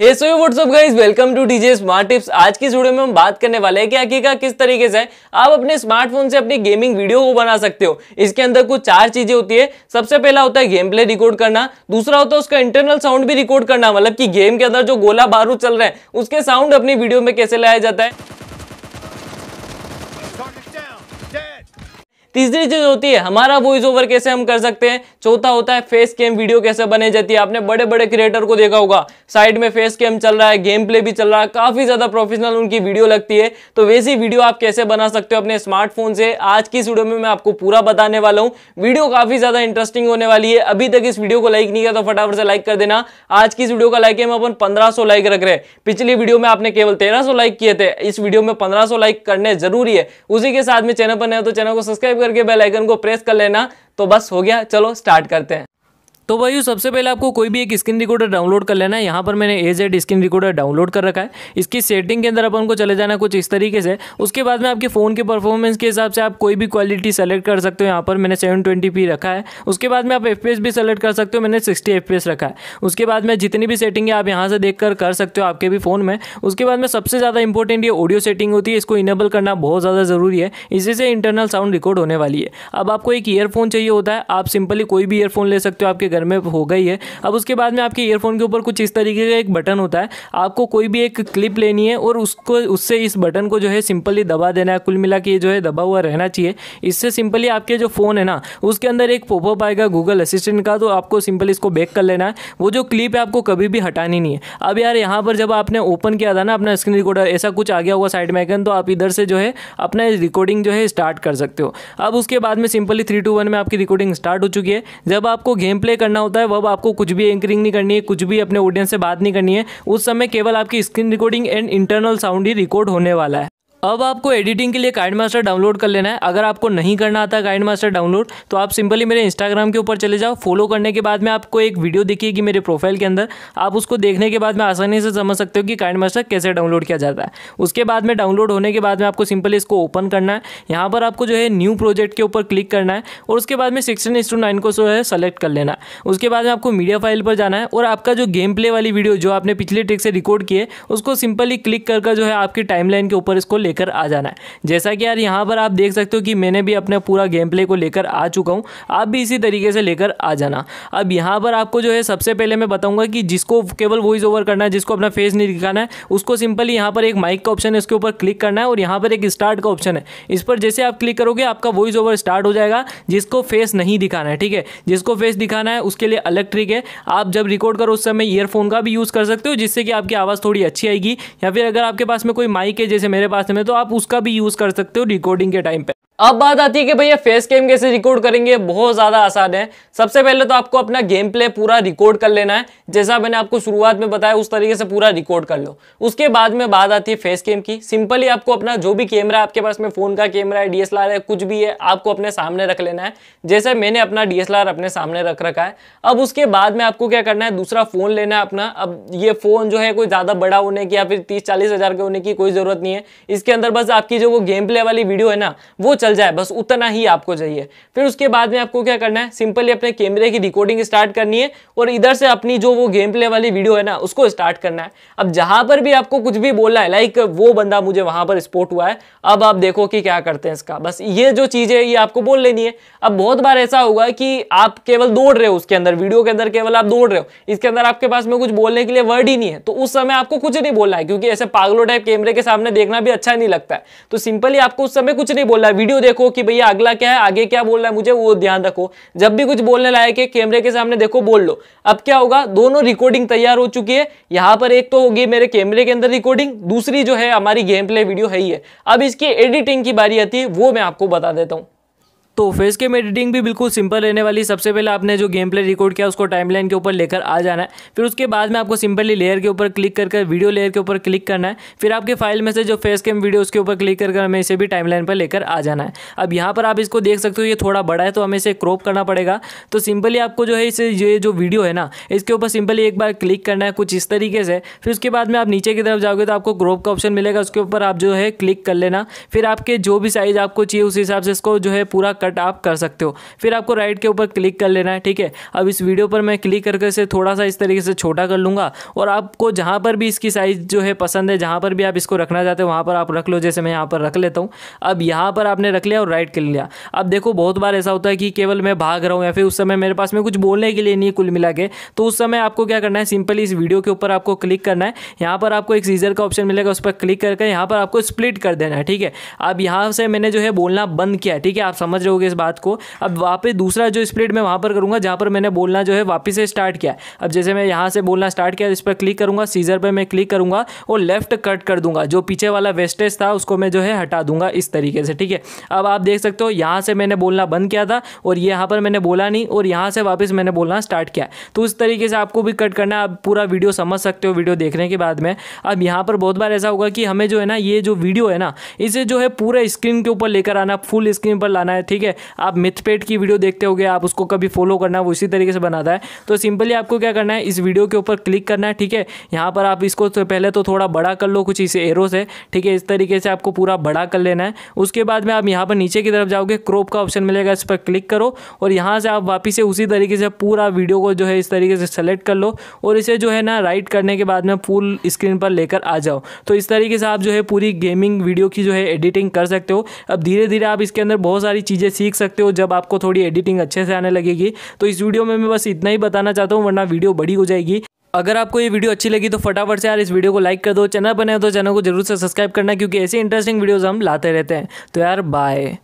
hey so what's up guys welcome to DJ smart tips आज की video में हम बात करने वाले हैं कि हकीकत किस तरीके से आप अपने स्मार्टफोन से अपनी गेमिंग वीडियो को बना सकते हो इसके अंदर कुछ चार चीजें होती है सबसे पहला होता है गेम प्ले रिकॉर्ड करना दूसरा होता है उसका इंटरनल साउंड भी रिकॉर्ड करना मतलब की गेम के अंदर जो गोला बारूद चल रहा है उसके साउंड अपनी वीडियो में कैसे लाया जाता है तीसरी चीज होती है हमारा वॉइस ओवर कैसे हम कर सकते हैं चौथा होता है फेस कैम वीडियो कैसे बने जाती है आपने बड़े बड़े क्रिएटर को देखा होगा साइड में फेस कैम चल रहा है गेम प्ले भी चल रहा है काफी ज्यादा प्रोफेशनल उनकी वीडियो लगती है तो वैसी वीडियो आप कैसे बना सकते हो अपने स्मार्टफोन से आज की इस वीडियो में मैं आपको पूरा बताने वाला हूँ वीडियो काफी ज्यादा इंटरेस्टिंग होने वाली है अभी तक इस वीडियो को लाइक नहीं किया तो फटाफट से लाइक कर देना आज की इस वीडियो का लाइक है हम अपन पंद्रह लाइक रख रहे हैं पिछली वीडियो में आपने केवल तेरह लाइक किए थे इस वीडियो में पंद्रह लाइक करने जरूरी है उसी के साथ में चैनल पर नए तो चैनल को सब्सक्राइब करके बेल आइकन को प्रेस कर लेना तो बस हो गया चलो स्टार्ट करते हैं तो भाई सबसे पहले आपको कोई भी एक स्क्रीन रिकॉर्डर डाउनलोड कर लेना है यहाँ पर मैंने A Z screen recorder download कर रखा है इसकी सेटिंग के अंदर अपन को चले जाना कुछ इस तरीके से उसके बाद में आपके फ़ोन के परफॉर्मेंस के हिसाब से आप कोई भी क्वालिटी सेलेक्ट कर सकते हो यहाँ पर मैंने सेवन ट्वेंटी रखा है उसके बाद में आप एफ भी सेलेक्ट कर सकते हो मैंने सिक्सटी एफ रखा है उसके बाद में जितनी भी सेटिंग है आप यहाँ से देख कर, कर सकते हो आपके भी फ़ोन में उसके बाद में सबसे ज़्यादा इंपॉर्टेंट ये ऑडियो सेटिंग होती है इसको इनेबल करना बहुत ज़्यादा ज़रूरी है इसी से इंटरनल साउंड रिकॉर्ड होने वाली है अब आपको एक ईयरफोन चाहिए होता है आप सिंपली कोई भी ईयरफोन ले सकते हो आपके घर में हो गई है अब उसके बाद में आपके ईयरफोन के ऊपर कुछ इस तरीके का एक बटन होता है आपको कोई भी एक क्लिप लेनी है और उसको उससे इस बटन को जो है सिंपली दबा देना है कुल मिला के ये जो है दबा हुआ रहना चाहिए इससे सिंपली आपके जो फ़ोन है ना उसके अंदर एक पोपअप आएगा गूगल असिस्टेंट का तो आपको सिंपल इसको बैक कर लेना है वो जो क्लिप है आपको कभी भी हटानी नहीं है अब यार यहाँ पर जब आपने ओपन किया था ना अपना स्क्रीन रिकॉर्डर ऐसा कुछ आ गया हुआ साइड में तो आप इधर से जो है अपना रिकॉर्डिंग जो है स्टार्ट कर सकते हो अब उसके बाद में सिंपली थ्री टू वन में आपकी रिकॉर्डिंग स्टार्ट हो चुकी है जब आपको गेम प्ले करना होता है वह आपको कुछ भी एंकरिंग नहीं करनी है कुछ भी अपने ऑडियंस से बात नहीं करनी है उस समय केवल आपकी screen recording and internal sound ही रिकॉर्ड होने वाला है अब आपको एडिटिंग के लिए काइंड मास्टर डाउनलोड कर लेना है अगर आपको नहीं करना आता काइंड मास्टर डाउनलोड तो आप सिंपली मेरे इंस्टाग्राम के ऊपर चले जाओ फॉलो करने के बाद में आपको एक वीडियो दिखेगी मेरे प्रोफाइल के अंदर आप उसको देखने के बाद में आसानी से समझ सकते हो कि काइंड मास्टर कैसे डाउनलोड किया जाता है उसके बाद में डाउनलोड होने के बाद में आपको सिंपली इसको ओपन करना है यहाँ पर आपको जो है न्यू प्रोजेक्ट के ऊपर क्लिक करना है और उसके बाद में सिक्सटीन इंस टू नाइन को जो है सेलेक्ट कर लेना है उसके बाद में आपको मीडिया फाइल पर जाना है और आपका जो गेम प्ले वाली वीडियो जो आपने पिछले ट्रिक से रिकॉर्ड किए उसको सिंपली क्लिक कर जो है आपकी टाइमलाइन के ऊपर इसको ले लेकर आ जाना है जैसा कि यार यहाँ पर आप देख सकते हो कि मैंने भी अपने पूरा गेम प्ले को लेकर आ चुका हूँ आप भी इसी तरीके से लेकर आ जाना अब यहाँ पर आपको जो है सबसे पहले मैं बताऊँगा कि जिसको केवल वॉइस ओवर करना है जिसको अपना फेस नहीं दिखाना है उसको सिंपली यहाँ पर एक माइक का ऑप्शन है उसके ऊपर क्लिक करना है और यहाँ पर एक स्टार्ट का ऑप्शन है इस पर जैसे आप क्लिक करोगे आपका वॉइस ओवर स्टार्ट हो जाएगा जिसको फेस नहीं दिखाना है ठीक है जिसको फेस दिखाना है उसके लिए अलग ट्रिक है आप जब रिकॉर्ड करो उस समय ईयरफोन का भी यूज़ कर सकते हो जिससे कि आपकी आवाज़ थोड़ी अच्छी आएगी या फिर अगर आपके पास में कोई माइक है जैसे मेरे पास में तो आप उसका भी यूज़ कर सकते हो रिकॉर्डिंग के टाइम पे अब बात आती है कि भैया फेस कैम कैसे रिकॉर्ड करेंगे बहुत ज़्यादा आसान है सबसे पहले तो आपको अपना गेम प्ले पूरा रिकॉर्ड कर लेना है जैसा मैंने आपको शुरुआत में बताया उस तरीके से पूरा रिकॉर्ड कर लो उसके बाद में बात आती है फेस कैम की सिंपली आपको अपना जो भी कैमरा आपके पास में फ़ोन का कैमरा है डीएसएलआर है कुछ भी है आपको अपने सामने रख लेना है जैसे मैंने अपना डीएसएलआर अपने सामने रख रखा है अब उसके बाद में आपको क्या करना है दूसरा फ़ोन लेना है अपना अब ये फ़ोन जो है कोई ज़्यादा बड़ा होने की या फिर तीस चालीस हज़ार के होने की कोई ज़रूरत नहीं है इसके अंदर बस आपकी जो वो गेम प्ले वाली वीडियो है ना वो चल जाए बस उतना ही आपको चाहिए फिर उसके बाद में आपको क्या करना है सिंपली अपने कैमरे की रिकॉर्डिंग स्टार्ट करनी है और इधर से अपनी जो वो गेम प्ले वाली वीडियो है ना उसको स्टार्ट करना है अब जहां पर भी आपको कुछ भी बोलना है लाइक वो बंदा मुझे वहां पर स्पोर्ट हुआ है अब आप देखो कि क्या करते हैं इसका बस ये जो चीज है ये आपको बोल लेनी है अब बहुत बार ऐसा होगा कि आप केवल दौड़ रहे हो उसके अंदर वीडियो के अंदर केवल आप दौड़ रहे हो इसके अंदर आपके पास में कुछ बोलने के लिए वर्ड ही नहीं है तो उस समय आपको कुछ नहीं बोलना है क्योंकि ऐसे पागलो टाइप कैमरे के सामने देखना भी अच्छा नहीं लगता है तो सिंपली आपको उस समय कुछ नहीं बोलना है वीडियो वीडियो देखो कि भैया अगला क्या है आगे क्या रहा है मुझे वो ध्यान रखो जब भी कुछ बोलने लायक है कैमरे के सामने देखो बोल लो अब क्या होगा दोनों रिकॉर्डिंग तैयार हो चुकी है यहाँ पर एक तो होगी मेरे कैमरे के अंदर रिकॉर्डिंग दूसरी जो है हमारी गेम प्ले वीडियो है ही है अब इसकी एडिटिंग की बारी आती है वो मैं आपको बता देता हूँ तो फेस के एडिटिंग भी बिल्कुल सिंपल रहने वाली सबसे पहले आपने जो गेम प्ले रिकॉर्ड किया उसको टाइमलाइन के ऊपर लेकर आ जाना है फिर उसके बाद में आपको सिंपली लेयर के ऊपर क्लिक कर वीडियो लेयर के ऊपर क्लिक करना है फिर आपके फाइल में से जो फेस केम वीडियो उसके ऊपर क्लिक कर कर हमें इसे भी टाइमलाइन पर लेकर आ जाना है अब यहाँ पर आप इसको देख सकते हो ये थोड़ा बड़ा है तो हमें इसे क्रॉप करना पड़ेगा तो सिंपली आपको जो है इसे ये जो वीडियो है ना इसके ऊपर सिंपली एक बार क्लिक करना है कुछ इस तरीके से फिर उसके बाद में आप नीचे की तरफ जाओगे तो आपको क्रॉप का ऑप्शन मिलेगा उसके ऊपर आप जो है क्लिक कर लेना फिर आपके जो भी साइज़ आपको चाहिए उस हिसाब से इसको जो है पूरा कट आप कर सकते हो फिर आपको राइट के ऊपर क्लिक कर लेना है ठीक है अब इस वीडियो पर मैं क्लिक करके इसे थोड़ा सा इस तरीके से छोटा कर लूँगा और आपको जहाँ पर भी इसकी साइज़ जो है पसंद है जहाँ पर भी आप इसको रखना चाहते हो वहाँ पर आप रख लो जैसे मैं यहाँ पर रख लेता हूँ अब यहाँ पर आपने रख लिया और राइट कर लिया अब देखो बहुत बार ऐसा होता है कि केवल मैं भाग रहा हूँ या फिर उस समय मेरे पास में कुछ बोलने के लिए नहीं कुल मिला के तो उस समय आपको क्या करना है सिंपली इस वीडियो के ऊपर आपको क्लिक करना है यहाँ पर आपको एक सीजर का ऑप्शन मिलेगा उस पर क्लिक करके यहाँ पर आपको स्प्लिट कर देना है ठीक है अब यहाँ से मैंने जो है बोलना बंद किया ठीक है आप समझ रहे हो लोग इस बात को अब वहाँ पे दूसरा जो स्प्लिट मैं वहाँ पर करूँगा जहाँ पर मैंने बोलना जो है वापस से स्टार्ट किया अब जैसे मैं यहाँ से बोलना स्टार्ट किया इस पर क्लिक करूँगा सीजर पर मैं क्लिक करूँगा और लेफ्ट कट कर दूंगा जो पीछे वाला वेस्टेज था उसको मैं जो है हटा दूंगा इस तरीके से ठीक है अब आप देख सकते हो यहाँ से मैंने बोलना बंद किया था और यहाँ पर मैंने बोला नहीं और यहाँ से वापस मैंने बोलना स्टार्ट किया तो उस तरीके से आपको भी कट करना है आप पूरा वीडियो समझ सकते हो वीडियो देखने के बाद में अब यहाँ पर बहुत बार ऐसा होगा कि हमें जो है ना ये जो वीडियो है ना इसे जो है पूरे स्क्रीन के ऊपर लेकर आना फुल स्क्रीन पर लाना है ठीक है है आप मिथपेट की वीडियो देखते हो आप उसको कभी फॉलो करना वो इसी तरीके से बनाता है तो सिंपली आपको क्या करना है इस वीडियो के ऊपर क्लिक करना है ठीक है यहाँ पर आप इसको तो पहले तो थोड़ा बड़ा कर लो कुछ इसे एरो से ठीक है इस तरीके से आपको पूरा बड़ा कर लेना है उसके बाद में आप यहाँ पर नीचे की तरफ जाओगे क्रोप का ऑप्शन मिलेगा इस पर क्लिक करो और यहाँ से आप वापिस से उसी तरीके से पूरा वीडियो को जो है इस तरीके से सेलेक्ट कर लो और इसे जो है ना राइट करने के बाद में फुल स्क्रीन पर लेकर आ जाओ तो इस तरीके से आप जो है पूरी गेमिंग वीडियो की जो है एडिटिंग कर सकते हो अब धीरे धीरे आप इसके अंदर बहुत सारी चीज़ें सीख सकते हो जब आपको थोड़ी एडिटिंग अच्छे से आने लगेगी तो इस वीडियो में मैं बस इतना ही बताना चाहता हूँ वरना वीडियो बड़ी हो जाएगी अगर आपको ये वीडियो अच्छी लगी तो फटाफट से यार इस वीडियो को लाइक कर दो चैनल बने तो चैनल को जरूर से सब्सक्राइब करना क्योंकि ऐसे इंटरेस्टिंग वीडियोज़ हम लाते रहते हैं तो यार बाय